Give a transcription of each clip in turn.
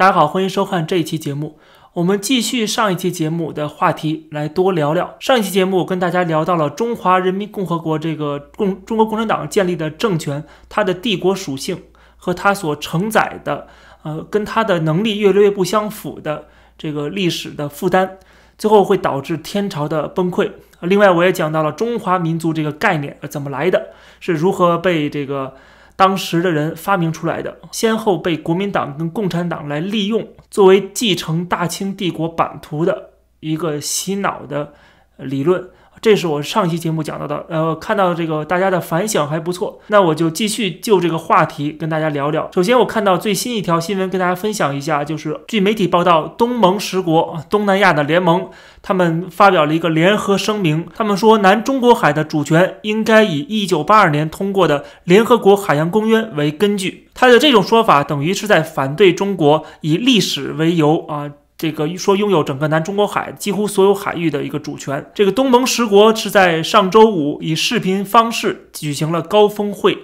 大家好，欢迎收看这一期节目。我们继续上一期节目的话题，来多聊聊。上一期节目跟大家聊到了中华人民共和国这个共中国共产党建立的政权，它的帝国属性和它所承载的呃，跟它的能力越来越不相符的这个历史的负担，最后会导致天朝的崩溃。另外，我也讲到了中华民族这个概念怎么来的，是如何被这个。当时的人发明出来的，先后被国民党跟共产党来利用，作为继承大清帝国版图的一个洗脑的理论。这是我上期节目讲到的，呃，看到这个大家的反响还不错，那我就继续就这个话题跟大家聊聊。首先，我看到最新一条新闻，跟大家分享一下，就是据媒体报道，东盟十国，东南亚的联盟，他们发表了一个联合声明，他们说南中国海的主权应该以一九八二年通过的联合国海洋公约为根据。他的这种说法，等于是在反对中国以历史为由啊。这个说拥有整个南中国海几乎所有海域的一个主权。这个东盟十国是在上周五以视频方式举行了高峰会，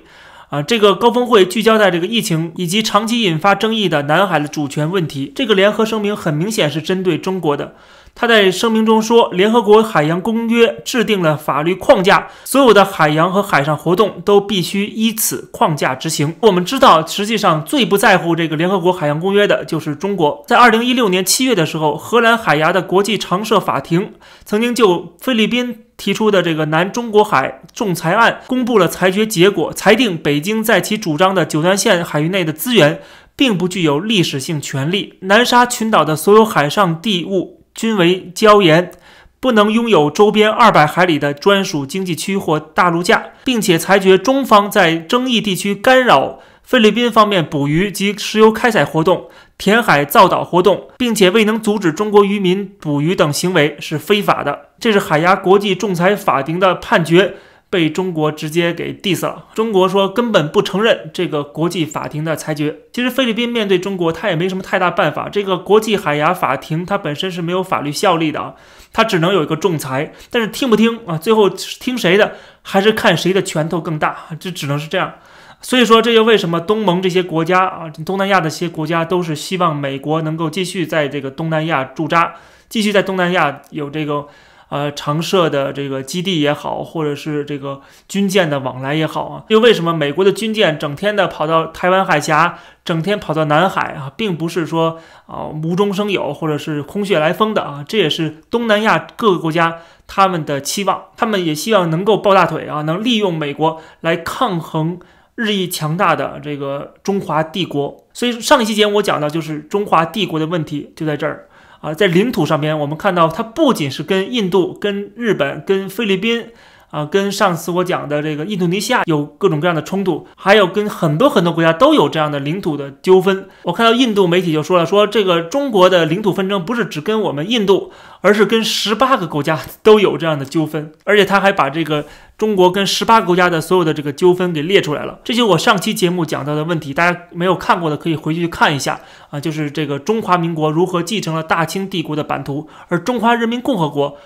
啊，这个高峰会聚焦在这个疫情以及长期引发争议的南海的主权问题。这个联合声明很明显是针对中国的。他在声明中说，联合国海洋公约制定了法律框架，所有的海洋和海上活动都必须依此框架执行。我们知道，实际上最不在乎这个联合国海洋公约的就是中国。在二零一六年七月的时候，荷兰海牙的国际常设法庭曾经就菲律宾提出的这个南中国海仲裁案公布了裁决结果，裁定北京在其主张的九段线海域内的资源并不具有历史性权利。南沙群岛的所有海上地物。均为礁岩，不能拥有周边二百海里的专属经济区或大陆架，并且裁决中方在争议地区干扰菲律宾方面捕鱼及石油开采活动、填海造岛活动，并且未能阻止中国渔民捕鱼等行为是非法的。这是海牙国际仲裁法庭的判决。被中国直接给 diss 了。中国说根本不承认这个国际法庭的裁决。其实菲律宾面对中国，他也没什么太大办法。这个国际海牙法庭它本身是没有法律效力的，它只能有一个仲裁。但是听不听啊？最后听谁的，还是看谁的拳头更大，这只能是这样。所以说，这就为什么东盟这些国家啊，东南亚这些国家都是希望美国能够继续在这个东南亚驻扎，继续在东南亚有这个。呃，常设的这个基地也好，或者是这个军舰的往来也好啊，又为什么美国的军舰整天的跑到台湾海峡，整天跑到南海啊，并不是说啊无中生有或者是空穴来风的啊，这也是东南亚各个国家他们的期望，他们也希望能够抱大腿啊，能利用美国来抗衡日益强大的这个中华帝国。所以上一期间我讲的就是中华帝国的问题就在这儿。啊，在领土上面，我们看到它不仅是跟印度、跟日本、跟菲律宾。啊，跟上次我讲的这个印度尼西亚有各种各样的冲突，还有跟很多很多国家都有这样的领土的纠纷。我看到印度媒体就说了，说这个中国的领土纷争不是只跟我们印度，而是跟十八个国家 都有这样的纠纷，而且他还把这个中国跟十八个国家的所有的这个纠纷给列出来了。这就我上期节目讲到的问题，大家没有看过的可以回去看一下啊，就是这个中华民国如何继承了大清帝国的版图，而中华人民共和国。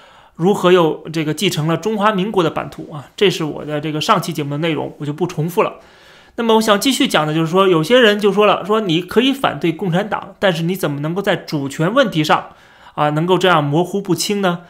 如何又这个继承了中华民国的版图啊？这是我的这个上期节目的内容，我就不重复了。那么我想继续讲的就是说，有些人就说了，说你可以反对共产党，但是你怎么能够在主权问题上啊，能够这样模糊不清呢？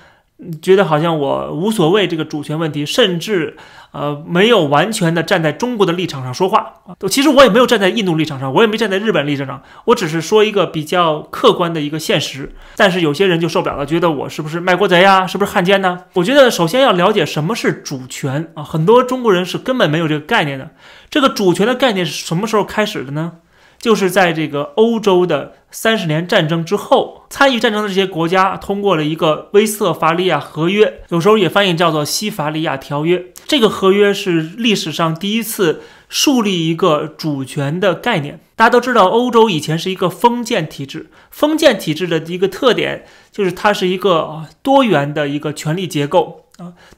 觉得好像我无所谓这个主权问题，甚至呃没有完全的站在中国的立场上说话啊。其实我也没有站在印度立场上，我也没站在日本立场上，我只是说一个比较客观的一个现实。但是有些人就受不了了，觉得我是不是卖国贼呀？是不是汉奸呢？我觉得首先要了解什么是主权啊，很多中国人是根本没有这个概念的。这个主权的概念是什么时候开始的呢？就是在这个欧洲的三十年战争之后，参与战争的这些国家通过了一个威瑟法利亚合约，有时候也翻译叫做西法利亚条约。这个合约是历史上第一次树立一个主权的概念。大家都知道，欧洲以前是一个封建体制，封建体制的一个特点就是它是一个多元的一个权力结构。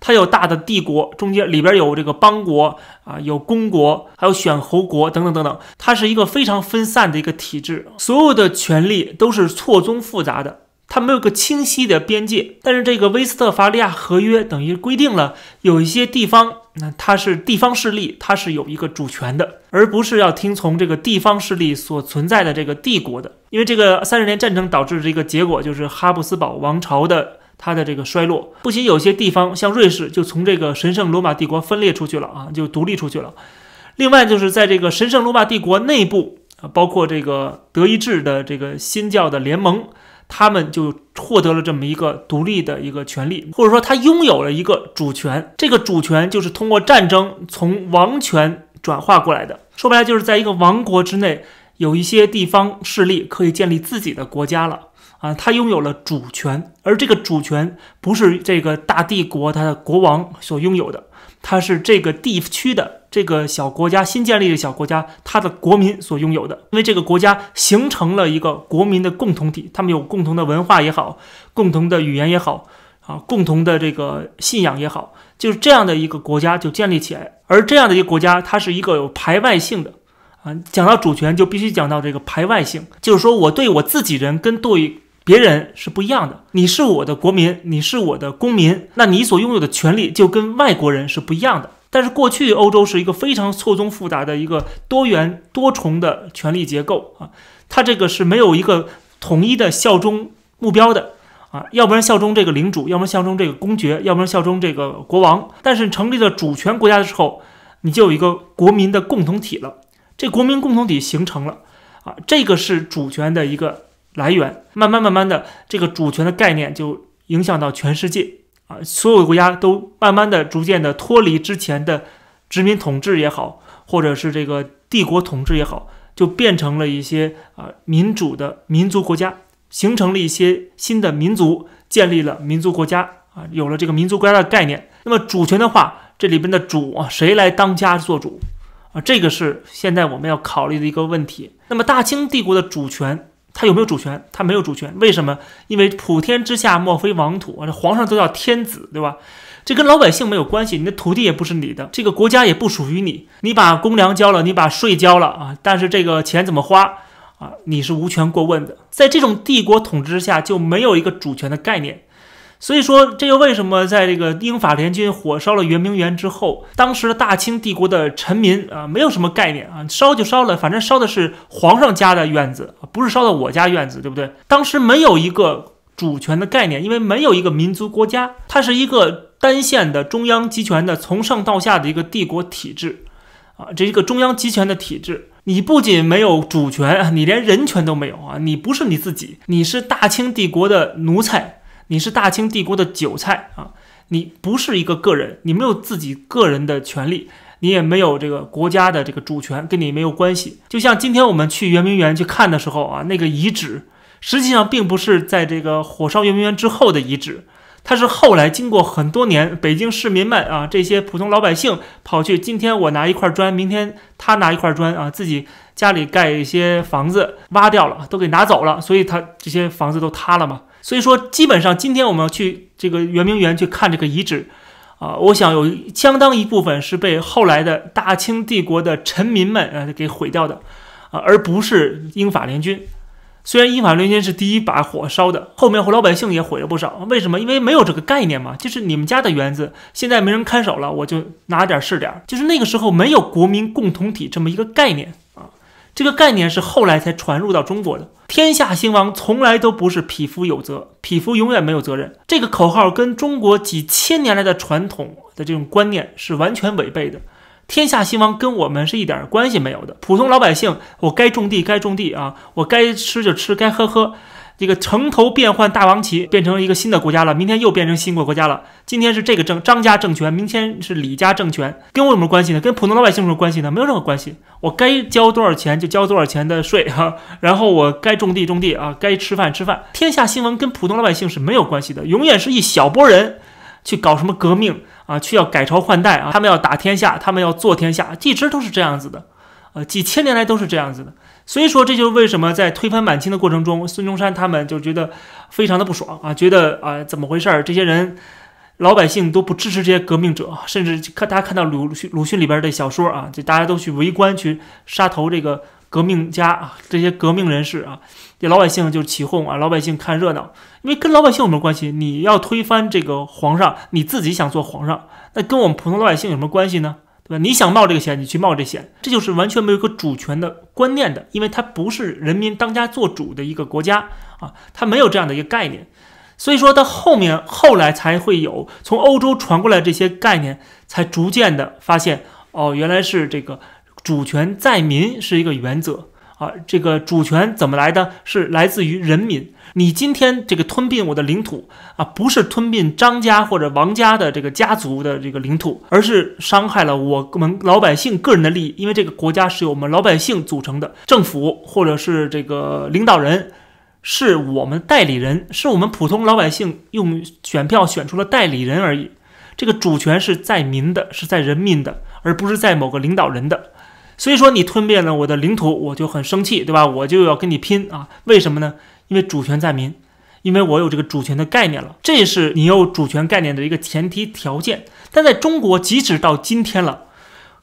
它有大的帝国，中间里边有这个邦国啊，有公国，还有选侯国等等等等。它是一个非常分散的一个体制，所有的权力都是错综复杂的，它没有个清晰的边界。但是这个《威斯特伐利亚合约》等于规定了，有一些地方，那它是地方势力，它是有一个主权的，而不是要听从这个地方势力所存在的这个帝国的。因为这个三十年战争导致这个结果，就是哈布斯堡王朝的。它的这个衰落，不仅有些地方像瑞士就从这个神圣罗马帝国分裂出去了啊，就独立出去了。另外就是在这个神圣罗马帝国内部，啊，包括这个德意志的这个新教的联盟，他们就获得了这么一个独立的一个权利，或者说他拥有了一个主权。这个主权就是通过战争从王权转化过来的。说白了，就是在一个王国之内，有一些地方势力可以建立自己的国家了。啊，它拥有了主权，而这个主权不是这个大帝国它的国王所拥有的，它是这个地区的这个小国家新建立的小国家它的国民所拥有的，因为这个国家形成了一个国民的共同体，他们有共同的文化也好，共同的语言也好，啊，共同的这个信仰也好，就是这样的一个国家就建立起来，而这样的一个国家它是一个有排外性的，啊，讲到主权就必须讲到这个排外性，就是说我对我自己人跟对。别人是不一样的，你是我的国民，你是我的公民，那你所拥有的权利就跟外国人是不一样的。但是过去欧洲是一个非常错综复杂的、一个多元多重的权力结构啊，它这个是没有一个统一的效忠目标的啊，要不然效忠这个领主，要不然效忠这个公爵，要不然效忠这个国王。但是成立了主权国家的时候，你就有一个国民的共同体了，这国民共同体形成了啊，这个是主权的一个。来源慢慢慢慢的，这个主权的概念就影响到全世界啊，所有的国家都慢慢的、逐渐的脱离之前的殖民统治也好，或者是这个帝国统治也好，就变成了一些啊民主的民族国家，形成了一些新的民族，建立了民族国家啊，有了这个民族国家的概念。那么主权的话，这里边的主啊，谁来当家做主啊？这个是现在我们要考虑的一个问题。那么大清帝国的主权。他有没有主权？他没有主权，为什么？因为普天之下莫非王土啊，这皇上都叫天子，对吧？这跟老百姓没有关系，你的土地也不是你的，这个国家也不属于你。你把公粮交了，你把税交了啊，但是这个钱怎么花啊，你是无权过问的。在这种帝国统治之下，就没有一个主权的概念。所以说，这又为什么在这个英法联军火烧了圆明园之后，当时的大清帝国的臣民啊，没有什么概念啊，烧就烧了，反正烧的是皇上家的院子，不是烧的我家院子，对不对？当时没有一个主权的概念，因为没有一个民族国家，它是一个单线的中央集权的，从上到下的一个帝国体制，啊，这一个中央集权的体制，你不仅没有主权，你连人权都没有啊，你不是你自己，你是大清帝国的奴才。你是大清帝国的韭菜啊！你不是一个个人，你没有自己个人的权利，你也没有这个国家的这个主权跟你没有关系。就像今天我们去圆明园去看的时候啊，那个遗址实际上并不是在这个火烧圆明园之后的遗址，它是后来经过很多年，北京市民们啊这些普通老百姓跑去，今天我拿一块砖，明天他拿一块砖啊，自己家里盖一些房子，挖掉了都给拿走了，所以它这些房子都塌了嘛。所以说，基本上今天我们要去这个圆明园去看这个遗址，啊，我想有相当一部分是被后来的大清帝国的臣民们，啊，给毁掉的，啊，而不是英法联军。虽然英法联军是第一把火烧的，后面和老百姓也毁了不少。为什么？因为没有这个概念嘛，就是你们家的园子现在没人看守了，我就拿点是点。就是那个时候没有国民共同体这么一个概念。这个概念是后来才传入到中国的。天下兴亡从来都不是匹夫有责，匹夫永远没有责任。这个口号跟中国几千年来的传统的这种观念是完全违背的。天下兴亡跟我们是一点关系没有的。普通老百姓，我该种地该种地啊，我该吃就吃，该喝喝。这个城头变换大王旗，变成了一个新的国家了。明天又变成新国国家了。今天是这个政张家政权，明天是李家政权，跟我有什么关系呢？跟普通老百姓有什么关系呢？没有任何关系。我该交多少钱就交多少钱的税 哈，然后我该种地种地啊，该吃饭吃饭。天下新闻跟普通老百姓是没有关系的，永远是一小波人去搞什么革命啊，去要改朝换代啊，他们要打天下，他们要坐天下，一直都是这样子的，呃，几千年来都是这样子的。所以说，这就是为什么在推翻满清的过程中，孙中山他们就觉得非常的不爽啊，觉得啊怎么回事儿？这些人老百姓都不支持这些革命者，甚至看大家看到鲁迅鲁迅里边的小说啊，就大家都去围观去杀头这个革命家啊，这些革命人士啊，这老百姓就起哄啊，老百姓看热闹，因为跟老百姓有什么关系？你要推翻这个皇上，你自己想做皇上，那跟我们普通老百姓有什么关系呢？对吧？你想冒这个险，你去冒这险，这就是完全没有一个主权的观念的，因为它不是人民当家作主的一个国家啊，它没有这样的一个概念，所以说到后面后来才会有从欧洲传过来这些概念，才逐渐的发现，哦，原来是这个主权在民是一个原则。啊，这个主权怎么来的？是来自于人民。你今天这个吞并我的领土啊，不是吞并张家或者王家的这个家族的这个领土，而是伤害了我们老百姓个人的利益。因为这个国家是由我们老百姓组成的，政府或者是这个领导人是我们代理人，是我们普通老百姓用选票选出了代理人而已。这个主权是在民的，是在人民的，而不是在某个领导人的。所以说你吞遍了我的领土，我就很生气，对吧？我就要跟你拼啊！为什么呢？因为主权在民，因为我有这个主权的概念了。这是你有主权概念的一个前提条件。但在中国，即使到今天了，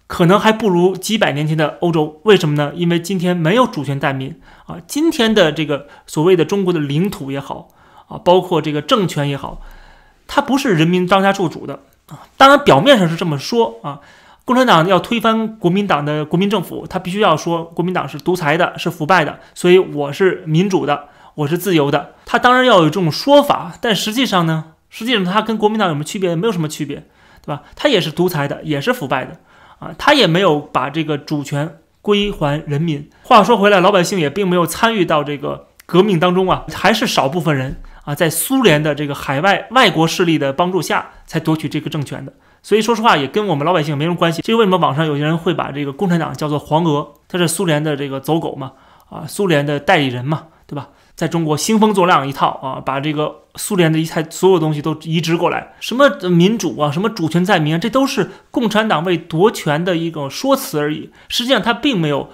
可能还不如几百年前的欧洲。为什么呢？因为今天没有主权在民啊！今天的这个所谓的中国的领土也好啊，包括这个政权也好，它不是人民当家作主的啊。当然，表面上是这么说啊。共产党要推翻国民党的国民政府，他必须要说国民党是独裁的，是腐败的。所以我是民主的，我是自由的。他当然要有这种说法，但实际上呢，实际上他跟国民党有什么区别？没有什么区别，对吧？他也是独裁的，也是腐败的啊，他也没有把这个主权归还人民。话说回来，老百姓也并没有参与到这个革命当中啊，还是少部分人啊，在苏联的这个海外外国势力的帮助下才夺取这个政权的。所以说实话也跟我们老百姓没什么关系。这为什么网上有些人会把这个共产党叫做黄俄？他是苏联的这个走狗嘛，啊，苏联的代理人嘛，对吧？在中国兴风作浪一套啊，把这个苏联的一切所有东西都移植过来，什么民主啊，什么主权在民，这都是共产党为夺权的一个说辞而已。实际上他并没有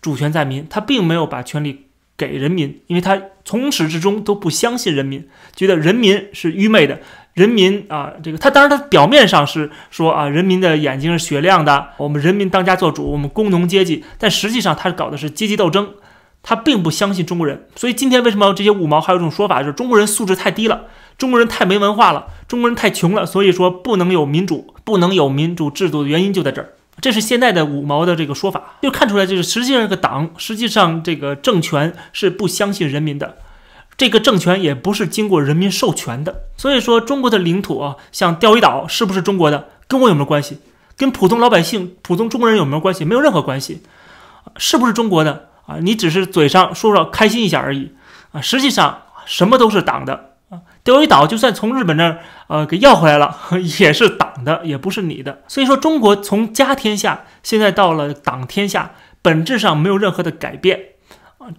主权在民，他并没有把权力给人民，因为他从始至终都不相信人民，觉得人民是愚昧的。人民啊，这个他当然他表面上是说啊，人民的眼睛是雪亮的，我们人民当家作主，我们工农阶级，但实际上他搞的是阶级斗争，他并不相信中国人。所以今天为什么这些五毛还有一种说法就是中国人素质太低了，中国人太没文化了，中国人太穷了，所以说不能有民主，不能有民主制度的原因就在这儿。这是现在的五毛的这个说法，就看出来就是实际上这个党，实际上这个政权是不相信人民的。这个政权也不是经过人民授权的，所以说中国的领土啊，像钓鱼岛是不是中国的，跟我有没有关系？跟普通老百姓、普通中国人有没有关系？没有任何关系。是不是中国的啊？你只是嘴上说说开心一下而已啊！实际上什么都是党的啊！钓鱼岛就算从日本那儿呃给要回来了，也是党的，也不是你的。所以说，中国从家天下现在到了党天下，本质上没有任何的改变。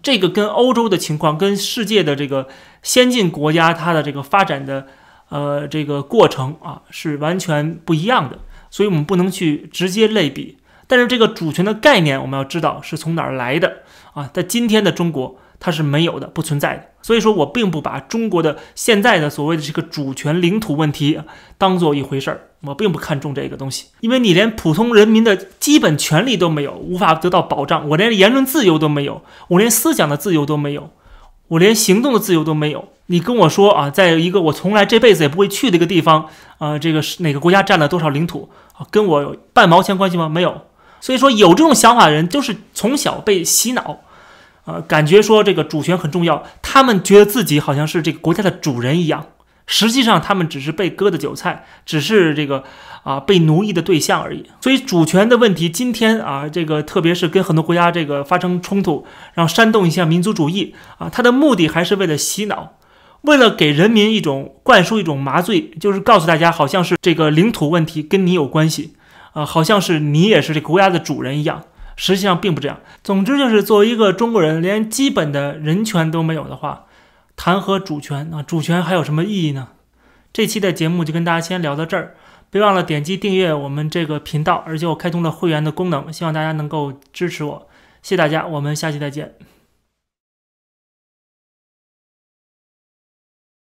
这个跟欧洲的情况，跟世界的这个先进国家它的这个发展的，呃，这个过程啊，是完全不一样的，所以我们不能去直接类比。但是这个主权的概念，我们要知道是从哪儿来的啊，在今天的中国。它是没有的，不存在的，所以说我并不把中国的现在的所谓的这个主权领土问题当做一回事儿，我并不看重这个东西，因为你连普通人民的基本权利都没有，无法得到保障，我连言论自由都没有，我连思想的自由都没有，我连行动的自由都没有。你跟我说啊，在一个我从来这辈子也不会去的一个地方啊，这个是哪个国家占了多少领土啊，跟我有半毛钱关系吗？没有。所以说，有这种想法的人，就是从小被洗脑。呃，感觉说这个主权很重要，他们觉得自己好像是这个国家的主人一样，实际上他们只是被割的韭菜，只是这个啊被奴役的对象而已。所以主权的问题，今天啊这个，特别是跟很多国家这个发生冲突，然后煽动一下民族主义啊，他的目的还是为了洗脑，为了给人民一种灌输一种麻醉，就是告诉大家好像是这个领土问题跟你有关系，啊，好像是你也是这个国家的主人一样。实际上并不这样。总之，就是作为一个中国人，连基本的人权都没有的话，谈何主权啊？主权还有什么意义呢？这期的节目就跟大家先聊到这儿，别忘了点击订阅我们这个频道，而且我开通了会员的功能，希望大家能够支持我。谢谢大家，我们下期再见。